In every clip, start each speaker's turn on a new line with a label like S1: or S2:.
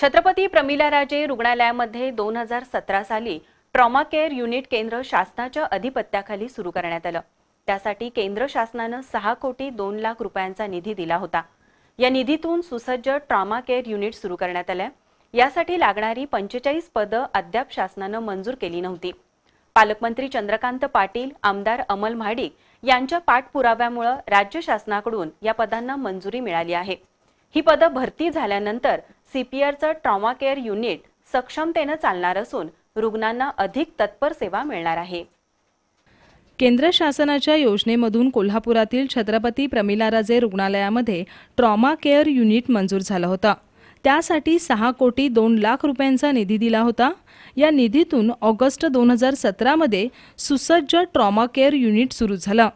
S1: छत्रपती प्रमिला राजे रुग्णालयामध्ये दोन हजार सतरा साली ट्रॉमा केअर युनिट केंद्र शासनाच्या अधिपत्याखाली सुरू करण्यात आलं त्यासाठी केंद्र शासनानं सहा कोटी दोन लाख रुपयांचा निधी दिला होता या निधीतून सुसज्ज ट्रॉमा केअर युनिट सुरू करण्यात आलं यासाठी लागणारी पंचेचाळीस पदं अद्याप शासनानं मंजूर केली नव्हती पालकमंत्री चंद्रकांत पाटील आमदार अमल महाडिक यांच्या पाठपुराव्यामुळे राज्य शासनाकडून या पदांना मंजुरी मिळाली आहे ही पदं भरती झाल्यानंतर सीपीआरचं ट्रॉमा केअर युनिट सक्षमतेनं चालणार असून रुग्णांना अधिक तत्पर सेवा मिळणार आहे
S2: केंद्र शासनाच्या योजनेमधून कोल्हापुरातील छत्रपती प्रमिला राजे रुग्णालयामध्ये ट्रॉमा केअर युनिट मंजूर झालं होतं त्यासाठी सहा कोटी दोन लाख रुपयांचा निधी दिला होता या निधीतून ऑगस्ट दोन हजार सतरामध्ये सुसज्ज ट्रॉमा केअर युनिट सुरू झालं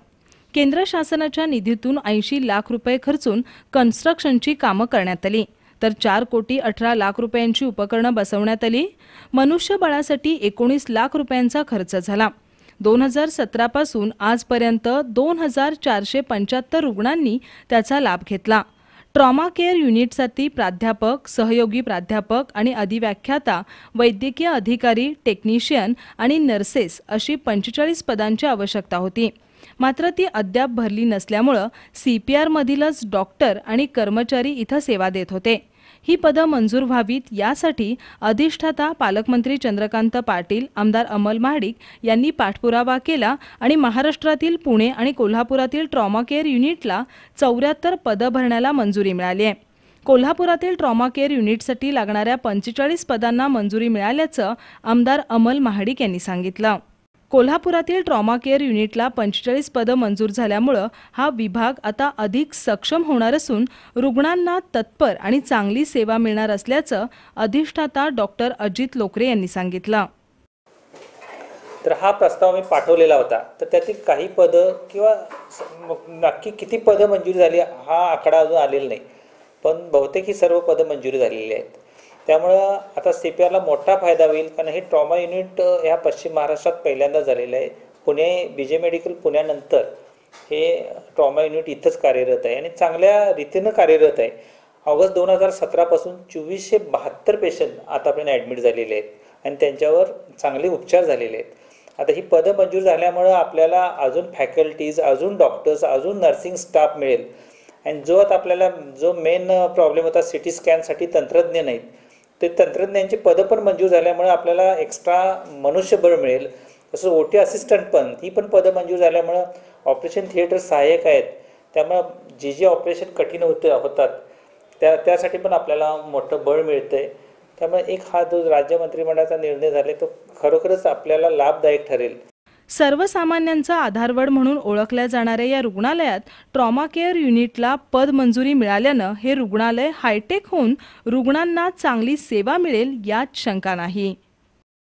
S2: केंद्र शासनाच्या निधीतून ऐंशी लाख रुपये खर्चून कन्स्ट्रक्शनची कामं करण्यात आली तर चार कोटी अठरा लाख रुपयांची उपकरणं बसवण्यात आली मनुष्यबळासाठी एकोणीस लाख रुपयांचा खर्च झाला दोन हजार सतरापासून आजपर्यंत दोन हजार चारशे पंच्याहत्तर रुग्णांनी त्याचा लाभ घेतला ट्रॉमा केअर युनिटसाठी प्राध्यापक सहयोगी प्राध्यापक आणि अधिव्याख्याता वैद्यकीय अधिकारी टेक्निशियन आणि नर्सेस अशी पंचेचाळीस पदांची आवश्यकता होती मात्र ती अद्याप भरली नसल्यामुळं सी पी आरमधीलच डॉक्टर आणि कर्मचारी इथं सेवा देत होते ही पदं मंजूर व्हावीत यासाठी अधिष्ठाता पालकमंत्री चंद्रकांत पाटील आमदार अमल महाडिक यांनी पाठपुरावा केला आणि महाराष्ट्रातील पुणे आणि कोल्हापुरातील ट्रॉमा केअर युनिटला चौऱ्याहत्तर पदं भरण्याला मंजुरी मिळाली आहे कोल्हापुरातील ट्रॉमा केअर युनिटसाठी लागणाऱ्या पंचेचाळीस पदांना मंजुरी मिळाल्याचं आमदार अमल महाडिक यांनी सांगितलं कोल्हापुरातील ट्रॉमा केअर युनिटला पंचेचाळीस पदं मंजूर झाल्यामुळं हा विभाग आता अधिक सक्षम होणार असून रुग्णांना तत्पर आणि चांगली सेवा मिळणार असल्याचं अधिष्ठाता डॉक्टर अजित लोकरे यांनी सांगितलं
S3: तर हा प्रस्ताव मी पाठवलेला होता तर त्यातील काही पदं किंवा नक्की किती पदं मंजूर झाली हा आकडा अजून आलेला नाही पण बहुतेक ही सर्व पदं मंजूर झालेली आहेत त्यामुळं आता सी पी आरला मोठा फायदा होईल कारण हे ट्रॉमा युनिट ह्या पश्चिम महाराष्ट्रात पहिल्यांदा झालेलं आहे पुणे बी जे मेडिकल पुण्यानंतर हे ट्रॉमा युनिट इथंच कार्यरत आहे आणि चांगल्या रीतीनं कार्यरत आहे ऑगस्ट दोन हजार सतरापासून चोवीसशे बहात्तर पेशंट आतापर्यंत ॲडमिट झालेले आहेत आणि त्यांच्यावर चांगले उपचार झालेले आहेत आता ही पदं मंजूर झाल्यामुळं आपल्याला अजून फॅकल्टीज अजून डॉक्टर्स अजून नर्सिंग स्टाफ मिळेल आणि जो आता आपल्याला जो मेन प्रॉब्लेम होता सी टी स्कॅनसाठी तंत्रज्ञ नाहीत ते तंत्रज्ञांची पदं पण मंजूर झाल्यामुळे आपल्याला एक्स्ट्रा मनुष्यबळ मिळेल तसं ओ टी असिस्टंट पण ही पण पदं मंजूर झाल्यामुळं ऑपरेशन थिएटर सहाय्यक आहेत त्यामुळं जे जे ऑपरेशन कठीण होते होतात त्या त्यासाठी पण आपल्याला मोठं बळ मिळतं आहे त्यामुळे एक हा जो राज्य मंत्रिमंडळाचा निर्णय झाला तो खरोखरच आपल्याला लाभदायक ठरेल
S2: सर्वसामान्यांचा आधारवड म्हणून ओळखल्या जाणाऱ्या या रुग्णालयात ट्रॉमा केअर युनिटला पद मंजुरी मिळाल्यानं हे रुग्णालय हायटेक होऊन रुग्णांना चांगली सेवा मिळेल यात शंका नाही